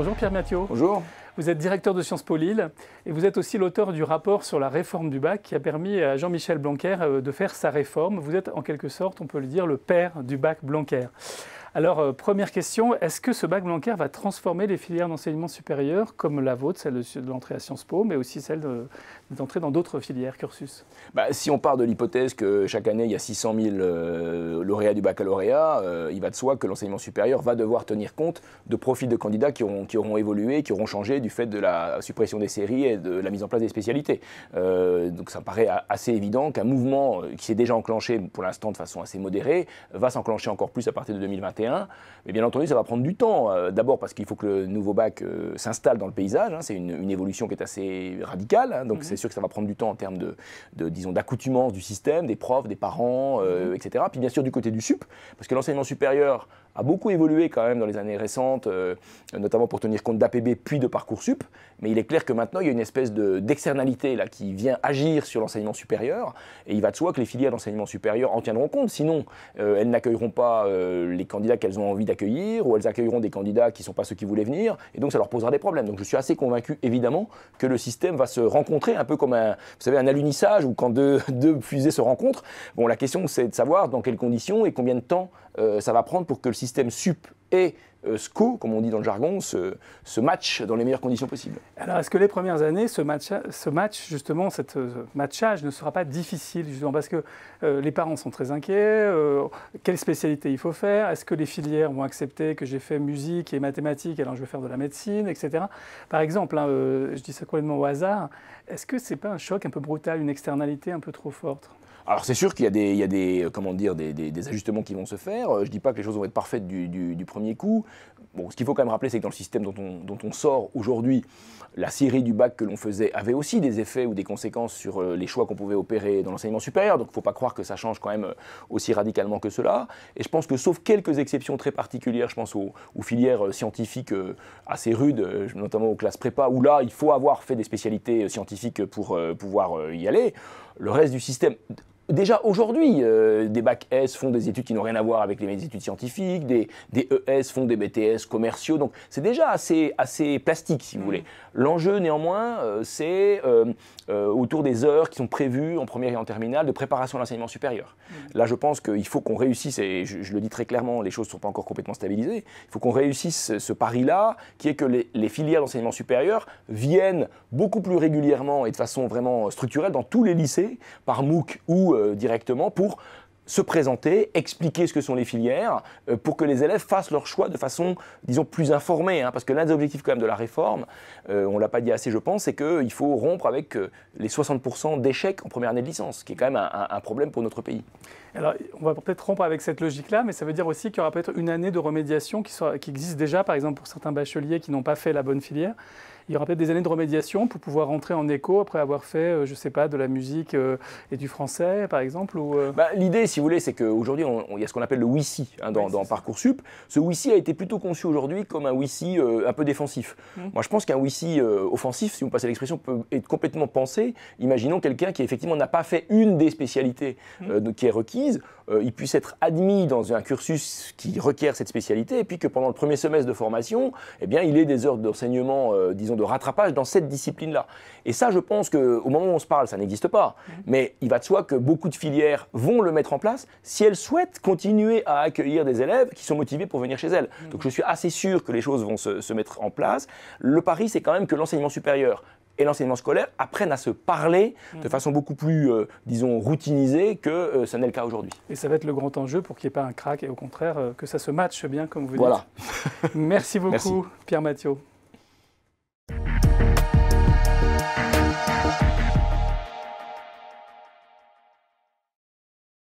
Bonjour Pierre Mathieu. Bonjour. Vous êtes directeur de Sciences Po Lille et vous êtes aussi l'auteur du rapport sur la réforme du bac qui a permis à Jean-Michel Blanquer euh, de faire sa réforme. Vous êtes en quelque sorte, on peut le dire, le père du bac Blanquer. Alors, euh, première question, est-ce que ce bac Blanquer va transformer les filières d'enseignement supérieur, comme la vôtre, celle de, l'entrée à Sciences Po, mais aussi celle d'entrée dans d'autres filières, cursus bah, Si on part de l'hypothèse que chaque année, il y a 600 000 euh, lauréats du baccalauréat, euh, il va de soi que l'enseignement supérieur va devoir tenir compte de profils de candidats qui auront, évolué, qui auront changé du fait de la suppression des séries et de la mise en place des spécialités. donc, ça paraît assez évident qu'un mouvement qui s'est déjà enclenché, pour l'instant de façon assez modérée, va s'enclencher encore plus à partir de 2021 mais bien entendu, ça va prendre du temps. Euh, d'abord parce qu'il faut que le nouveau bac euh, s'installe dans le paysage. Hein. C'est une, évolution qui est assez radicale. Hein. Donc mhm. c'est sûr que ça va prendre du temps en termes de, disons, d'accoutumance du système, des profs, des parents, euh, mhm. etc. Puis bien sûr du côté du SUP, parce que l'enseignement supérieur a beaucoup évolué quand même dans les années récentes, euh, notamment pour tenir compte d'APB puis de Parcoursup. Mais il est clair que maintenant, il y a une espèce d'externalité là qui vient agir sur l'enseignement supérieur. Et il va de soi que les filières d'enseignement supérieur en tiendront compte. Sinon, euh, elles n'accueilleront pas euh, les candidats qu'elles ont envie d'accueillir ou elles accueilleront des candidats qui ne sont pas ceux qui voulaient venir. Et donc, ça leur posera des problèmes. Donc, je suis assez convaincu, évidemment, que le système va se rencontrer un peu comme un, vous savez, un alunissage ou quand deux, deux fusées se rencontrent. Bon, la question, c'est de savoir dans quelles conditions et combien de temps ça va prendre pour que le système système sup et euh, SCO, comme on dit dans le jargon, se match dans les meilleures conditions possibles. Alors, est-ce que les premières années, ce match, ce match justement, cette, euh, matchage ne sera pas difficile, justement, parce que euh, les parents sont très inquiets, quelle spécialité il faut faire, est-ce que les filières vont accepter que j'ai fait musique et mathématiques, alors je vais faire de la médecine, etc. Par exemple, hein, je dis ça complètement au hasard, est-ce que c'est pas un choc un peu brutal, une externalité un peu trop forte alors c'est sûr qu'il y a des, il des euh, dire, des, ajustements qui vont se faire. Euh, je ne dis pas que les choses vont être parfaites du, premier coup. Bon, ce qu'il faut quand même rappeler, c'est que dans le système dont on, sort aujourd'hui, la série du bac que l'on faisait avait aussi des effets ou des conséquences sur euh, les choix qu'on pouvait opérer dans l'enseignement supérieur. Donc il ne faut pas croire que ça change quand même aussi radicalement que cela. Et je pense que sauf quelques exceptions très particulières, je pense aux, aux filières scientifiques assez rudes, notamment aux classes prépa, où là il faut avoir fait des spécialités scientifiques pour pouvoir y aller. Le reste du système déjà aujourd'hui, euh, des bacs S font des études qui n'ont rien à voir avec les études scientifiques, des, ES e font des BTS commerciaux, donc c'est déjà assez, assez plastique, si vous mm. voulez. L'enjeu, néanmoins, euh, c'est euh, autour des heures qui sont prévues en première et en terminale de préparation à l'enseignement supérieur. Mm. Là, je pense qu'il faut qu'on réussisse, et je, le dis très clairement, les choses ne sont pas encore complètement stabilisées, il faut qu'on réussisse ce pari-là, qui est que les, les filières d'enseignement supérieur viennent beaucoup plus régulièrement et de façon vraiment structurelle dans tous les lycées, par MOOC ou euh, directement pour se présenter, expliquer ce que sont les filières, euh, pour que les élèves fassent leur choix de façon, disons, plus informée. Hein. parce que l'un des objectifs quand même de la réforme, euh, on ne l'a pas dit assez je pense, c'est qu'il faut rompre avec les 60% d'échecs en première année de licence, qui est quand même un, problème pour notre pays. Alors, on va peut-être rompre avec cette logique-là, mais ça veut dire aussi qu'il y aura peut-être une année de remédiation qui existe déjà, par exemple, pour certains bacheliers qui n'ont pas fait la bonne filière il y aura peut-être des années de remédiation pour pouvoir rentrer en écho après avoir fait, euh, je ne sais pas, de la musique euh, et du français, par exemple ou, euh bah, L'idée, si vous voulez, c'est qu'aujourd'hui, il y a ce qu'on appelle le wici hein, dans, parcours sup. Parcoursup. Ce wici a été plutôt conçu aujourd'hui comme un wici un peu défensif. Mmh. Moi, je pense qu'un wici offensif, si vous passez l'expression, peut être complètement pensé. Imaginons quelqu'un qui, effectivement, n'a pas fait une des spécialités mmh. qui est requise, il puisse être admis dans un cursus qui requiert cette spécialité, et puis que pendant le premier semestre de formation, eh bien, il ait des heures d'enseignement, disons, de rattrapage dans cette discipline-là. Et ça, je pense qu'au moment où on se parle, ça n'existe pas. Mm-hmm. Mais il va de soi que beaucoup de filières vont le mettre en place si elles souhaitent continuer à accueillir des élèves qui sont motivés pour venir chez elles. Mm-hmm. Donc je suis assez sûr que les choses vont se, mettre en place. Le pari, c'est quand même que l'enseignement supérieur et l'enseignement scolaire apprennent à se parler de mm-hmm. façon beaucoup plus, euh, disons, routinisée que ce euh, ça n'est le cas aujourd'hui. Et ça va être le grand enjeu pour qu'il n'y ait pas un crack et au contraire euh, que ça se matche bien, comme vous voilà. dites. Voilà. Merci beaucoup, Pierre Mathieu.